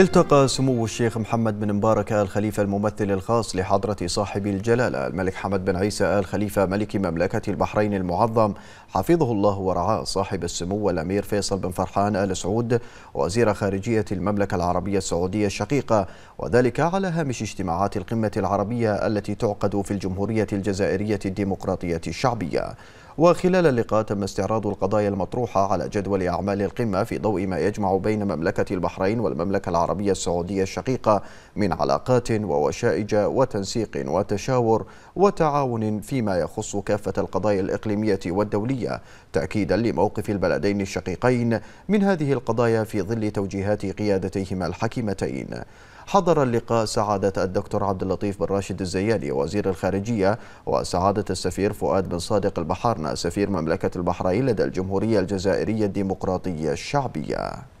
التقى سمو الشيخ محمد بن مبارك آل خليفة الممثل الخاص لحضرة صاحب الجلالة الملك حمد بن عيسى آل خليفة ملك مملكة البحرين المعظم حفظه الله ورعاه صاحب السمو الأمير فيصل بن فرحان آل سعود وزير خارجية المملكة العربية السعودية الشقيقة وذلك على هامش اجتماعات القمة العربية التي تعقد في الجمهورية الجزائرية الديمقراطية الشعبية وخلال اللقاء تم استعراض القضايا المطروحة على جدول أعمال القمة في ضوء ما يجمع بين مملكة البحرين والمملكة العربية السعودية الشقيقة من علاقات ووشائج وتنسيق وتشاور وتعاون فيما يخص كافة القضايا الإقليمية والدولية تأكيدا لموقف البلدين الشقيقين من هذه القضايا في ظل توجيهات قيادتيهما الحكيمتين حضر اللقاء سعادة الدكتور عبد اللطيف بن راشد الزيالي وزير الخارجية وسعادة السفير فؤاد بن صادق البحارنا سفير مملكة البحرين لدى الجمهورية الجزائرية الديمقراطية الشعبية